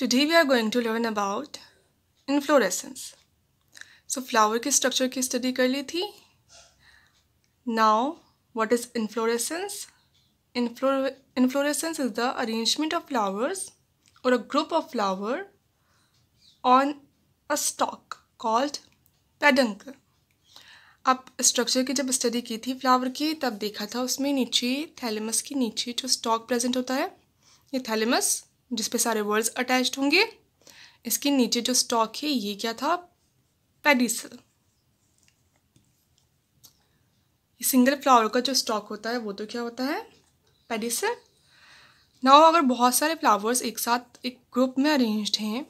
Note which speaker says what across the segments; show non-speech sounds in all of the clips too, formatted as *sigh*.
Speaker 1: Today we are going to learn about inflorescence so flower की structure की study कर ली थी नाउ व्हाट इज इनफ्लोरेसेंस इनफ्लोर inflorescence is the arrangement of flowers और a group of flower on a stalk called peduncle आप structure की जब स्टडी की थी फ्लावर की तब देखा था उसमें नीचे थैलेमस के नीचे जो स्टॉक प्रेजेंट होता है ये थैलेमस जिस पे सारे वर्ड्स अटैच होंगे इसके नीचे जो स्टॉक है ये क्या था पेडिसल सिंगल फ्लावर का जो स्टॉक होता है वो तो क्या होता है पेडिसल नाउ अगर बहुत सारे फ्लावर्स एक साथ एक ग्रुप में अरेंज्ड हैं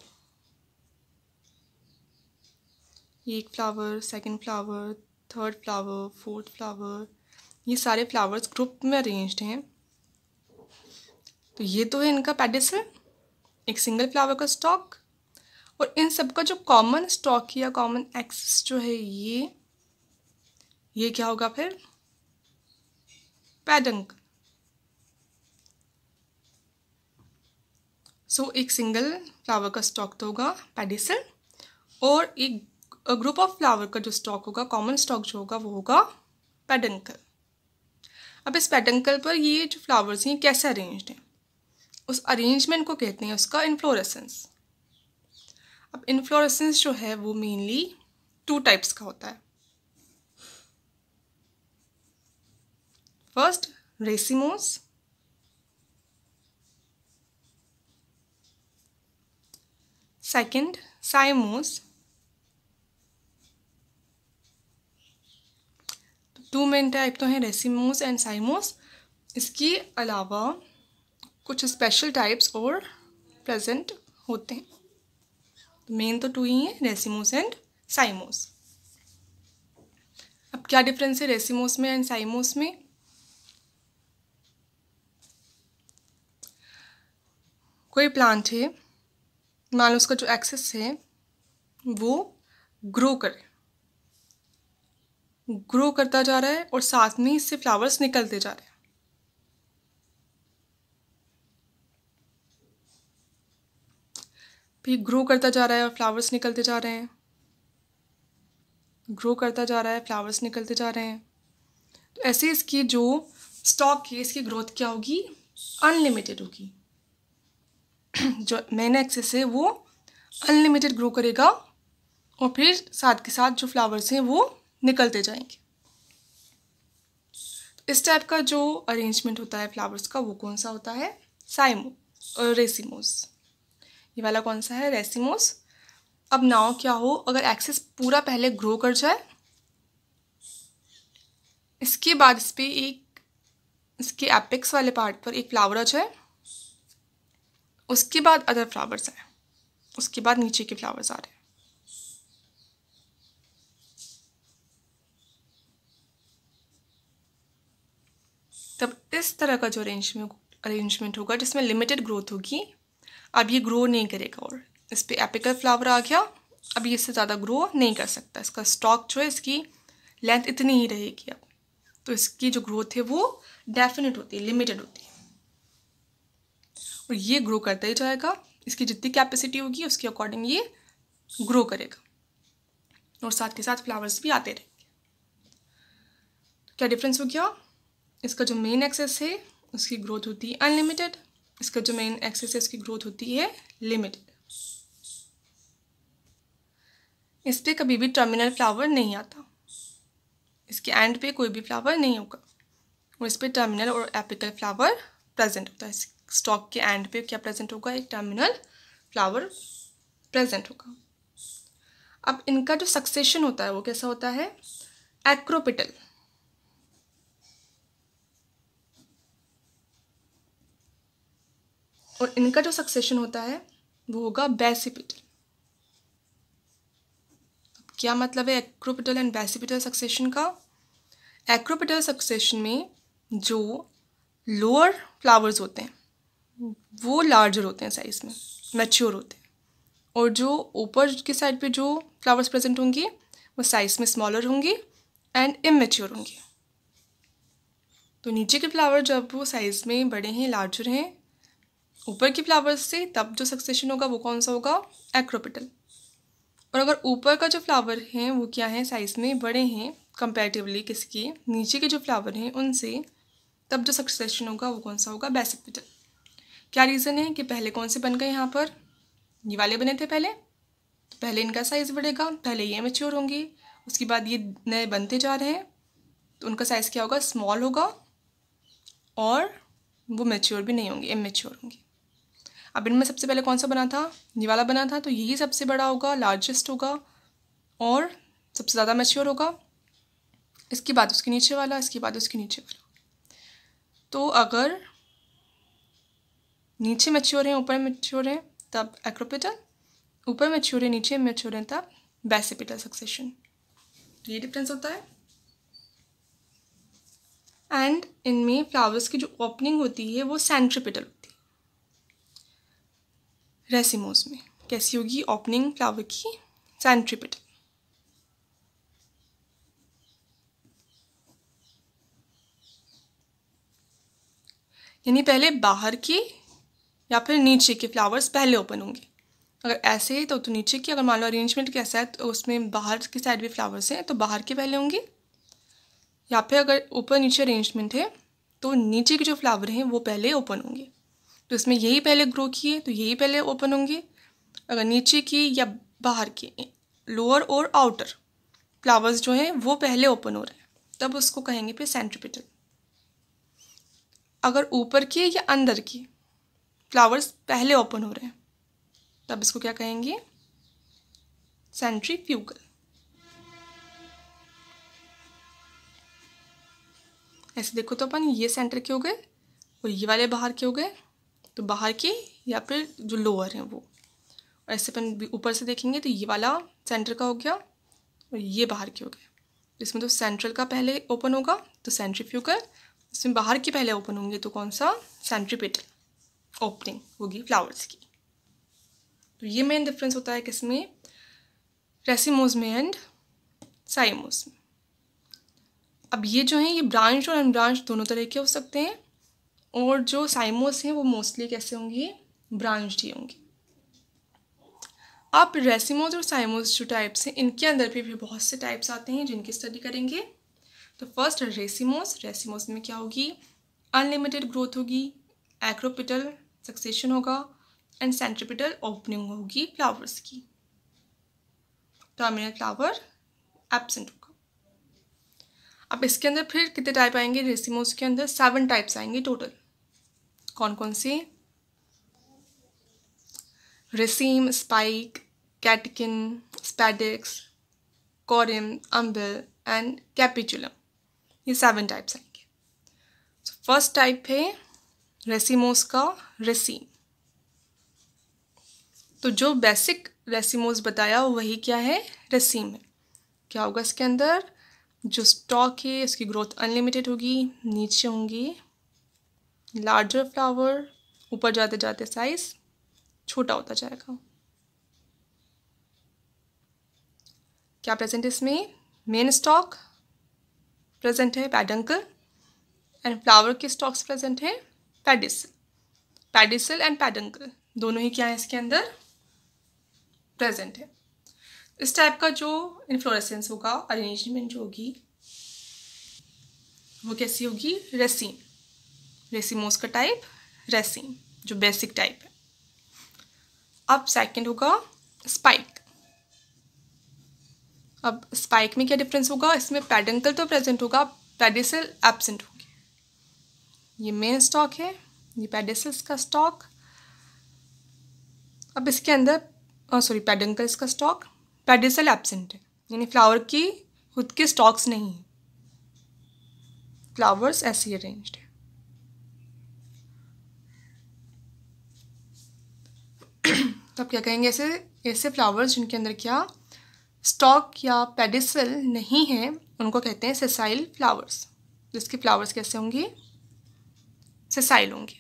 Speaker 1: एक flower second flower third flower fourth flower ये सारे फ्लावर्स ग्रुप में अरेंज्ड हैं तो ये तो है इनका पेडिसल एक सिंगल फ्लावर का स्टॉक और इन सब का जो कॉमन स्टॉक या कॉमन एक्सेस जो है ये ये क्या होगा फिर पैडंक सो so, एक सिंगल फ्लावर का स्टॉक तो होगा पेडिसल और एक ग्रुप ऑफ फ्लावर का जो स्टॉक होगा कॉमन स्टॉक जो होगा वो होगा पेडंकल अब इस पेडंकल पर ये जो फ्लावर्स हैं कैसे अरेंज्ड हैं उस अरेंजमेंट को कहते हैं उसका इन्फ्लोरेसेंस अब इन्फ्लोरेसेंस जो है वो मेनली टू टाइप्स का होता है first racemose second cymose two main type तो हैं रेसिमोस एंड साइमोस इसके अलावा कुछ स्पेशल टाइप्स और प्रेजेंट होते हैं मेन तो टू तो ही हैं रेसिमोस एंड साइमोस अब क्या डिफरेंस है रेसिमोस में एंड साइमोस में कोई प्लांट है मान लो उसका जो एक्सेस है वो ग्रो करे ग्रो करता जा रहा है और साथ में इससे फ्लावर्स निकलते जा रहे हैं फिर ग्रो करता जा रहा है और फ्लावर्स निकलते जा रहे हैं ग्रो करता जा रहा है फ्लावर्स निकलते जा रहे हैं तो ऐसे इसकी जो स्टॉक है इसकी ग्रोथ क्या होगी अनलिमिटेड होगी *clears throat* जो मेन एक्सेस है वो अनलिमिटेड ग्रो करेगा और फिर साथ के साथ जो फ्लावर्स हैं वो निकलते जाएंगे इस टाइप का जो अरेंजमेंट होता है फ्लावर्स का वो कौन सा होता है साइमो और रेसिमोस ये वाला कौन सा है रेसिमोस अब नाव क्या हो अगर एक्सेस पूरा पहले ग्रो कर जाए इसके बाद इस पर एक इसके एपिक्स वाले पार्ट पर एक फ्लावर आ जाए उसके बाद अदर फ्लावर्स आए उसके बाद नीचे के फ्लावर्स आ रहे हैं तब इस तरह का जो अरेंजमेंट अरेंजमेंट होगा जिसमें लिमिटेड ग्रोथ होगी अब ये ग्रो नहीं करेगा और इस पर एपिकल फ्लावर आ गया अब ये इससे ज़्यादा ग्रो नहीं कर सकता इसका स्टॉक जो है इसकी लेंथ इतनी ही रहेगी अब तो इसकी जो ग्रोथ है वो डेफिनेट होती है लिमिटेड होती है और ये ग्रो करता ही जाएगा इसकी जितनी कैपेसिटी होगी उसके अकॉर्डिंग ये ग्रो करेगा और साथ के साथ फ्लावर्स भी आते रहेंगे क्या डिफरेंस हो गया इसका जो मेन एक्सेस है उसकी ग्रोथ होती है अनलिमिटेड इसका जो मेन एक्सेस है उसकी ग्रोथ होती है लिमिटेड इस पर कभी भी टर्मिनल फ्लावर नहीं आता इसके एंड पे कोई भी फ्लावर नहीं होगा और इस पर टर्मिनल और एपिकल फ्लावर प्रेजेंट होता है स्टॉक के एंड पे क्या प्रेजेंट होगा एक टर्मिनल फ्लावर प्रेजेंट होगा अब इनका जो सक्सेशन होता है वो कैसा होता है एक्रोपिटल और इनका जो सक्सेशन होता है वो होगा बेसिपिटल क्या मतलब है एक्रोपिटल एंड बेसिपिटल सक्सेशन का एक्रोपिटल सक्सेशन में जो लोअर फ्लावर्स होते हैं वो लार्जर होते हैं साइज़ में मैच्योर होते हैं और जो ऊपर के साइड पे जो फ्लावर्स प्रेजेंट होंगी वो साइज़ में स्मॉलर होंगी एंड इमेच्योर होंगी तो नीचे के फ्लावर जब वो साइज़ में बड़े हैं लार्जर हैं ऊपर की फ्लावर्स से तब जो सक्सेशन होगा वो कौन सा होगा एक्रोपिटल और अगर ऊपर का जो फ्लावर हैं वो क्या है साइज़ में बड़े हैं कंपेरेटिवली किसके नीचे के जो फ्लावर हैं उनसे तब जो सक्सेशन होगा वो कौन सा होगा बेसिपिटल क्या रीज़न है कि पहले कौन से बन गए यहाँ पर ये वाले बने थे पहले तो पहले इनका साइज़ बढ़ेगा पहले ये मेच्योर होंगे उसके बाद ये नए बनते जा रहे हैं तो उनका साइज़ क्या होगा स्मॉल होगा और वो मेच्योर भी नहीं होंगे इमेच्योर होंगे अब इनमें सबसे पहले कौन सा बना था ये वाला बना था तो यही सबसे बड़ा होगा लार्जेस्ट होगा और सबसे ज़्यादा मैच्योर होगा इसके बाद उसके नीचे वाला इसके बाद उसके नीचे वाला तो अगर नीचे मच्योर हैं ऊपर मच्योर हैं तब एक्रोपिटल ऊपर मच्योर है नीचे मच्योर हैं तब बेसिपिटल सक्सेशन तो ये डिफरेंस होता है एंड इनमें फ्लावर्स की जो ओपनिंग होती है वो सेंट्रिपिटल रेसिमोज में कैसी होगी ओपनिंग फ्लावर की सेंट्रीपिटल यानी पहले बाहर के या फिर नीचे के फ्लावर्स पहले ओपन होंगे अगर ऐसे है तो, तो नीचे की अगर मान लो अरेंजमेंट कैसा है तो उसमें बाहर की साइड भी फ्लावर्स हैं तो बाहर के पहले होंगे या फिर अगर ऊपर नीचे अरेंजमेंट है तो नीचे के जो फ्लावर हैं वो पहले ओपन होंगे तो इसमें यही पहले ग्रो किए तो यही पहले ओपन होंगे अगर नीचे की या बाहर की लोअर और आउटर फ्लावर्स जो हैं वो पहले ओपन हो रहे हैं तब उसको कहेंगे फिर सेंट्रीपिटल अगर ऊपर की या अंदर की फ्लावर्स पहले ओपन हो रहे हैं तब इसको क्या कहेंगे सेंट्रीफ्यूगल ऐसे देखो तो अपन ये सेंटर के हो गए और ये वाले बाहर के हो गए जो तो बाहर के या फिर जो लोअर हैं वो और ऐसे अपन ऊपर से देखेंगे तो ये वाला सेंटर का हो गया और ये बाहर के हो गया इसमें तो सेंट्रल का पहले ओपन होगा तो फ्यूकर इसमें बाहर के पहले ओपन होंगे तो कौन सा सेंट्रीपेटल ओपनिंग होगी फ्लावर्स की तो ये मेन डिफरेंस होता है किसमें रेसिमोज में एंड साइमोज में अब ये जो है ये ब्रांच और अनब्रांच दोनों तरह के हो सकते हैं और जो साइमोस हैं वो मोस्टली कैसे होंगी ब्रांच ही होंगी आप रेसिमोज और साइमोस जो टाइप्स हैं इनके अंदर भी, भी बहुत से टाइप्स आते हैं जिनकी स्टडी करेंगे तो फर्स्ट रेसिमोस रेसिमोस में क्या होगी अनलिमिटेड ग्रोथ होगी एक्रोपिटल सक्सेशन होगा एंड सेंट्रिपिटल ओपनिंग होगी फ्लावर्स की टर्मिनल फ्लावर एबसेंट होगा अब इसके अंदर फिर कितने टाइप आएंगे रेसिमोस के अंदर सेवन टाइप्स आएंगे टोटल कौन कौन सी raceme spike catkin spadix corymb umbel and capitulum ये सेवन टाइप्स आएंगे फर्स्ट टाइप है रेसीमोस का रेसीम तो जो बेसिक रेसीमोस बताया वही क्या है रेसीम है क्या होगा इसके अंदर जो स्टॉक है उसकी ग्रोथ अनलिमिटेड होगी नीचे होंगी लार्जर फ्लावर ऊपर जाते जाते साइज छोटा होता जाएगा क्या प्रेजेंट इसमें मेन स्टॉक प्रेजेंट है पैडंकल एंड फ्लावर के स्टॉक्स प्रेजेंट है पैडिसल पैडिसल एंड पैडंकल दोनों ही क्या है इसके अंदर प्रेजेंट है इस टाइप का जो इन्फ्लोरेसेंस होगा अरेंजमेंट जो होगी वो कैसी होगी रेसिन रेसिमोस का टाइप रेसिम जो बेसिक टाइप है अब सेकंड होगा स्पाइक अब स्पाइक में क्या डिफरेंस होगा इसमें पेडेंकल तो प्रेजेंट होगा पेडिसल एबसेंट होगी ये मेन स्टॉक है ये पेडिसल्स का स्टॉक अब इसके अंदर सॉरी पेडेंकल्स का स्टॉक पेडिसल एबसेंट है यानी फ्लावर की खुद के स्टॉक्स नहीं है फ्लावर्स ऐसे अरेंज्ड है *clears throat* तो आप क्या कहेंगे ऐसे ऐसे फ्लावर्स जिनके अंदर क्या स्टॉक या पेडिसल नहीं है उनको कहते हैं सेसाइल फ्लावर्स जिसके फ्लावर्स कैसे होंगे सेसाइल होंगे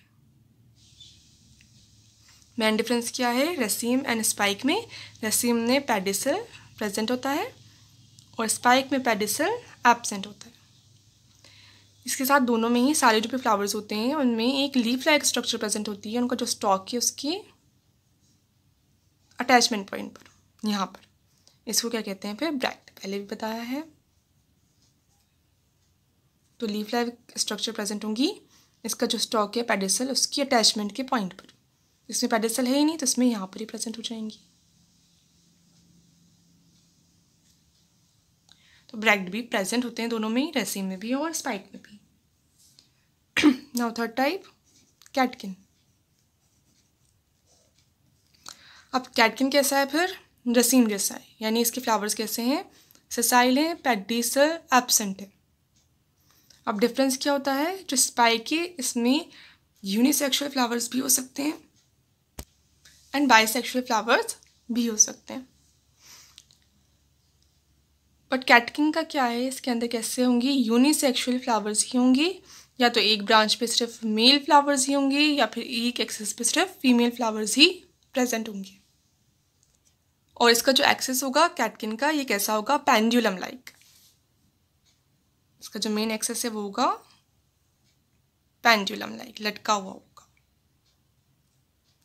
Speaker 1: मेन डिफरेंस क्या है रसीम एंड स्पाइक में रसीम में पेडिसल प्रेजेंट होता है और स्पाइक में पेडिसल एबसेंट होता है इसके साथ दोनों में ही सारे जो भी फ्लावर्स होते हैं उनमें एक लीफ लाइक स्ट्रक्चर प्रेजेंट होती है उनका जो स्टॉक है उसकी अटैचमेंट पॉइंट पर यहाँ पर इसको क्या कहते हैं फिर ब्रैक्ट पहले भी बताया है तो लीफ लाइव स्ट्रक्चर प्रेजेंट होंगी इसका जो स्टॉक है पेडिसल उसकी अटैचमेंट के पॉइंट पर इसमें पेडिसल है ही नहीं तो इसमें यहाँ पर ही प्रेजेंट हो जाएंगी तो ब्रैक्ट भी प्रेजेंट होते हैं दोनों में ही रेसिंग में भी और स्पाइक में भी नाउ थर्ड टाइप कैटकिन अब कैटकिन कैसा है फिर रसीम जैसा है यानी इसके फ्लावर्स कैसे हैं ससाइल हैं पैडीसल एबसेंट है अब डिफरेंस क्या होता है जो स्पाइक है इसमें यूनिसेक्शुअल फ्लावर्स भी हो सकते हैं एंड बाइसेक्शुअल फ्लावर्स भी हो सकते हैं बट कैटकिंग का क्या है इसके अंदर कैसे होंगी यूनिसेक्शुअल फ्लावर्स ही होंगी या तो एक ब्रांच पे सिर्फ मेल फ्लावर्स ही होंगे या फिर एक एक्सेस पे सिर्फ फीमेल फ्लावर्स ही प्रेजेंट होंगे और इसका जो एक्सेस होगा कैटकिन का ये कैसा होगा पेंड्यूलम लाइक इसका जो मेन एक्सेस है वो होगा पेंड्यूलम लाइक लटका हुआ होगा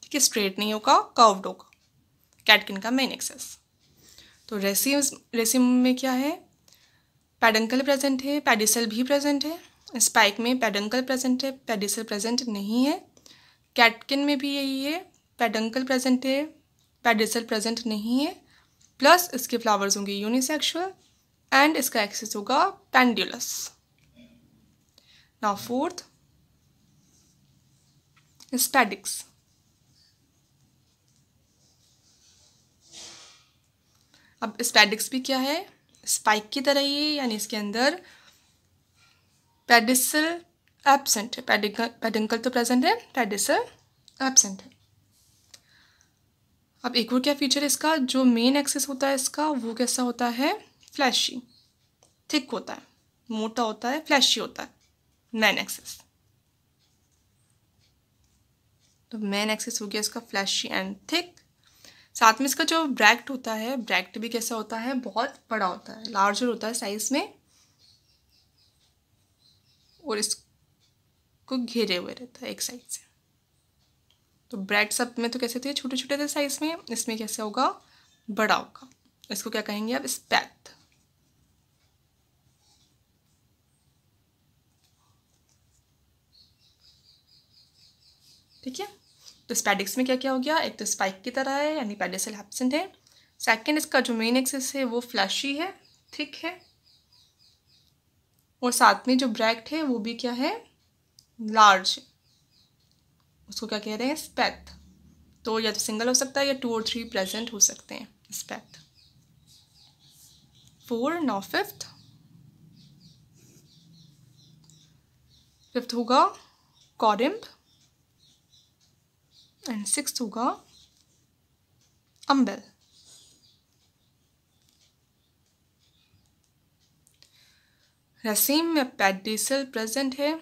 Speaker 1: ठीक है स्ट्रेट नहीं होगा कर्व्ड होगा कैटकिन का मेन एक्सेस तो रेसिम रेसिम में क्या है पैडंकल प्रेजेंट है पेडिसल भी प्रेजेंट है स्पाइक में पेडंकल प्रेजेंट है पेडिसल प्रेजेंट नहीं है कैटकिन में भी यही है पेडंकल प्रेजेंट है पेडिसल प्रेजेंट नहीं है प्लस इसके फ्लावर्स होंगे यूनिसेक्शुअल एंड इसका एक्सेस होगा पेंडुलस नाउ फोर्थ स्पैडिक्स अब स्पैडिक्स भी क्या है स्पाइक की तरह ही यानी इसके अंदर पेडिसल एबसेंट है पेडिकल पेडिंकल तो प्रेजेंट है पेडिसल एबसेंट है अब एक और क्या फीचर है इसका जो मेन एक्सेस होता है इसका वो कैसा होता है फ्लैशी थिक होता है मोटा होता है फ्लैशी होता है मैन एक्सेस तो मैन एक्सेस हो गया इसका फ्लैशी एंड थिक साथ में इसका जो ब्रैक्ट होता है ब्रैक्ट भी कैसा होता है बहुत बड़ा होता है लार्जर होता है साइज में और इसको घेरे हुए रहता है एक साइड से तो ब्रेड सब में तो कैसे थे छोटे छोटे थे साइज़ में इसमें कैसे होगा बड़ा होगा इसको क्या कहेंगे आप स्पैथ ठीक है तो स्पैडिक्स में क्या क्या हो गया एक तो स्पाइक की तरह है यानी पेडिसल हैप्सेंट है सेकेंड इसका जो मेन एक्सेस है वो फ्लैशी है थिक है और साथ में जो ब्रैक्ट है वो भी क्या है लार्ज है उसको क्या कह रहे हैं स्पैथ तो या तो सिंगल हो सकता है या टू और थ्री प्रेजेंट हो सकते हैं spathe four now fifth fifth होगा कॉरिम्ब एंड सिक्स होगा अम्बेल रसीम में पेडिसल प्रेजेंट है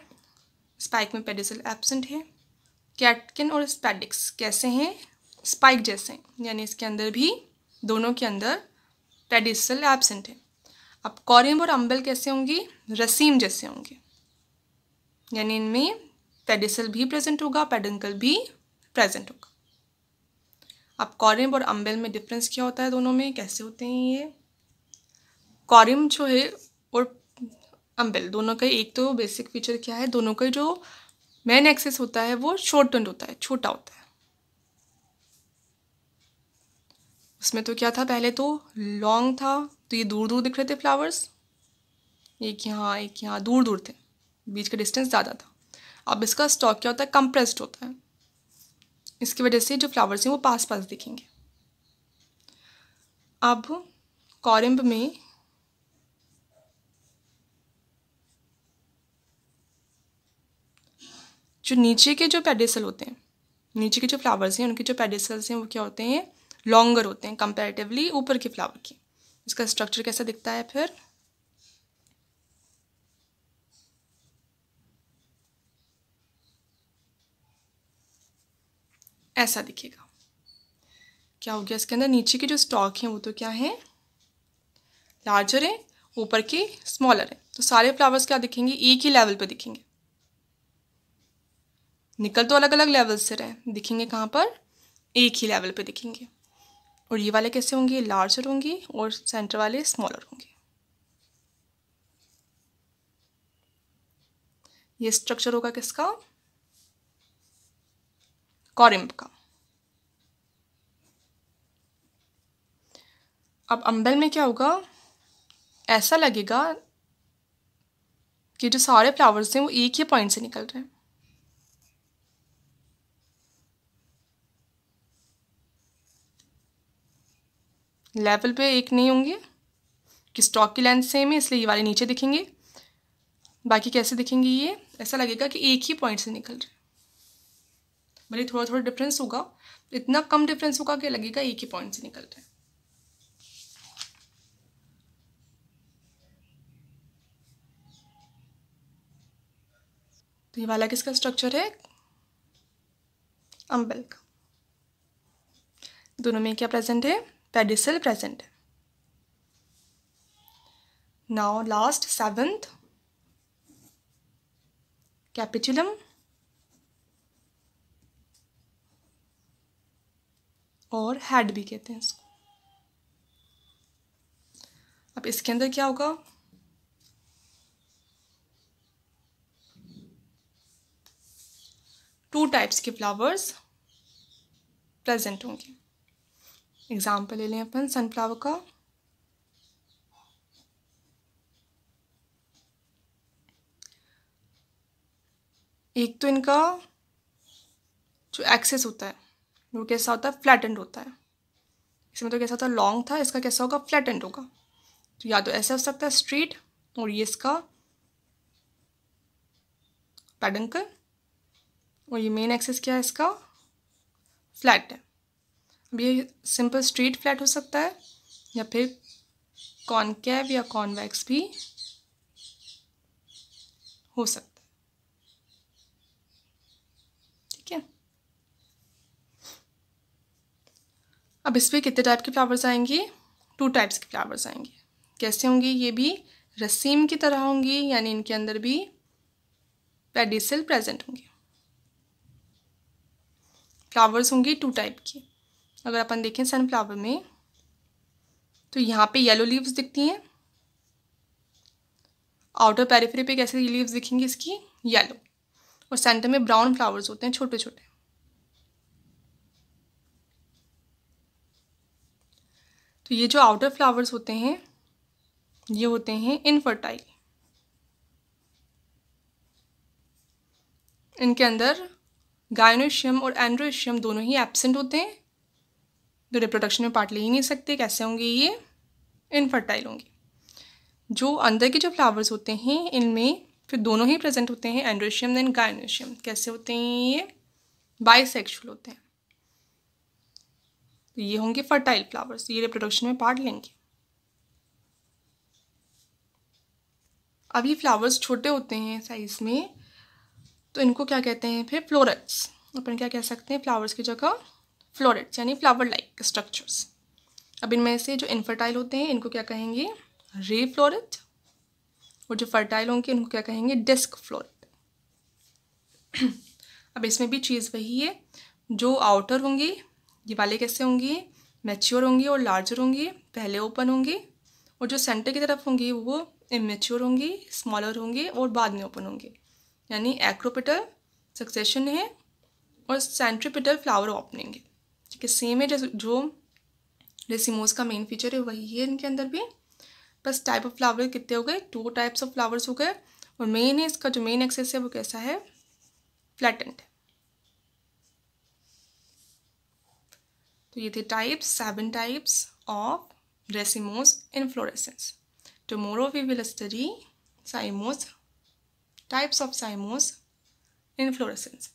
Speaker 1: स्पाइक में पेडिसल एबसेंट है कैटकिन और स्पैडिक्स कैसे हैं स्पाइक जैसे हैं यानी इसके अंदर भी दोनों के अंदर पेडिसल एबसेंट है अब कॉरियम और अम्बल कैसे होंगी रसीम जैसे होंगे यानी इनमें पेडिसल भी प्रेजेंट होगा पेडंकल भी प्रेजेंट होगा अब कॉरियम और अम्बेल में डिफरेंस क्या होता है दोनों में कैसे होते हैं ये कॉरियम जो है और अम्बेल दोनों का एक तो बेसिक फीचर क्या है दोनों का जो मेन एक्सेस होता है वो शॉर्टेंड होता है छोटा होता है उसमें तो क्या था पहले तो लॉन्ग था तो ये दूर दूर दिख रहे थे फ्लावर्स एक यहाँ एक यहाँ दूर दूर थे बीच का डिस्टेंस ज़्यादा था अब इसका स्टॉक क्या होता है कंप्रेस्ड होता है इसकी वजह से जो फ्लावर्स हैं वो पास पास दिखेंगे अब कॉरिम्ब में जो नीचे के जो पेडिसल होते हैं नीचे के जो फ्लावर्स हैं उनके जो पेडिसल्स हैं वो क्या होते हैं लॉन्गर होते हैं कंपेरेटिवली ऊपर के फ्लावर के इसका स्ट्रक्चर कैसा दिखता है फिर ऐसा दिखेगा क्या हो गया इसके अंदर नीचे के जो स्टॉक हैं वो तो क्या हैं लार्जर हैं ऊपर के स्मॉलर हैं तो सारे फ्लावर्स क्या दिखेंगे एक ही लेवल पर दिखेंगे निकल तो अलग अलग लेवल से रहे दिखेंगे कहाँ पर एक ही लेवल पे दिखेंगे और ये वाले कैसे होंगे लार्जर होंगे और सेंटर वाले स्मॉलर होंगे ये स्ट्रक्चर होगा किसका कॉरिम्प का अब अम्बेल में क्या होगा ऐसा लगेगा कि जो सारे फ्लावर्स हैं वो एक ही पॉइंट से निकल रहे हैं लेवल पे एक नहीं होंगे कि स्टॉक की लेंथ सेम है इसलिए ये वाले नीचे दिखेंगे बाकी कैसे दिखेंगे ये ऐसा लगेगा कि एक ही पॉइंट से निकल रहे भले थोड़ा थोड़ा डिफरेंस होगा इतना कम डिफरेंस होगा कि लगेगा एक ही पॉइंट से निकल रहे तो ये वाला किसका स्ट्रक्चर है अम्बल का दोनों में क्या प्रेजेंट है that is still present. Now last seventh capitulum और हैड भी कहते हैं इसको अब इसके अंदर क्या होगा टू टाइप्स के फ्लावर्स प्रेजेंट होंगे एग्ज़ाम्पल ले लें अपन सनफ्लावर का एक तो इनका जो एक्सेस होता है वो कैसा होता है फ्लैटेंड होता है इसमें तो कैसा होता है लॉन्ग था इसका कैसा होगा फ्लैटेंड होगा तो या तो ऐसा हो सकता है स्ट्रीट और ये इसका पैडंकल और ये मेन एक्सेस क्या है इसका फ्लैट है ये सिंपल स्ट्रेट फ्लैट हो सकता है या फिर कॉनकैव या कॉनवैक्स भी हो सकता है ठीक है अब इस पर कितने टाइप के फ्लावर्स आएंगे टू टाइप्स के फ्लावर्स आएंगे कैसे होंगे ये भी रसीम की तरह होंगी यानी इनके अंदर भी पेडिसल प्रेजेंट होंगे फ्लावर्स होंगे टू टाइप की अगर अपन देखें सनफ्लावर में तो यहाँ पे येलो लीव्स दिखती हैं आउटर पेरीफ्री पे कैसे लीव्स दिखेंगी इसकी येलो और सेंटर में ब्राउन फ्लावर्स होते हैं छोटे छोटे तो ये जो आउटर फ्लावर्स होते हैं ये होते हैं इनफर्टाइल इनके अंदर गायनोशियम और एंड्रोशियम दोनों ही एब्सेंट होते हैं जो रिप्रोडक्शन में पार्ट ले ही नहीं सकते कैसे होंगे ये इनफर्टाइल होंगे जो अंदर के जो फ्लावर्स होते हैं इनमें फिर दोनों ही प्रेजेंट होते हैं एंड्रोशियम दैन गायनोशियम कैसे होते हैं ये बाइसेक्शुअल होते हैं तो ये होंगे फर्टाइल फ्लावर्स ये रिप्रोडक्शन में पार्ट लेंगे अब ये फ्लावर्स छोटे होते हैं साइज में तो इनको क्या कहते हैं फिर फ्लोरेट्स अपन क्या कह सकते हैं फ्लावर्स की जगह फ्लोरेट्स यानी फ्लावर लाइक स्ट्रक्चर्स अब इनमें से जो इनफर्टाइल होते हैं इनको क्या कहेंगे रे फ्लोरेट और जो फर्टाइल होंगे इनको क्या कहेंगे डिस्क फ्लोरेट *clears throat* अब इसमें भी चीज़ वही है जो आउटर होंगे ये वाले कैसे होंगे मैच्योर होंगे और लार्जर होंगे पहले ओपन होंगे और जो सेंटर की तरफ होंगे वो इमेच्योर होंगे स्मॉलर होंगे और बाद में ओपन होंगे यानी एक्रोपिटल सक्सेशन है और सेंट्रीपिटल फ्लावर ओपनिंग है ठीक है सेम है जैसे जो रेसिमोस का मेन फीचर है वही है इनके अंदर भी बस टाइप ऑफ फ्लावर कितने हो गए टू टाइप्स ऑफ फ्लावर्स हो गए और मेन है इसका जो मेन एक्सेस है वो कैसा है फ्लैटेंड तो ये थे types seven types of racemose inflorescence tomorrow we will study cymose of of in fluorescence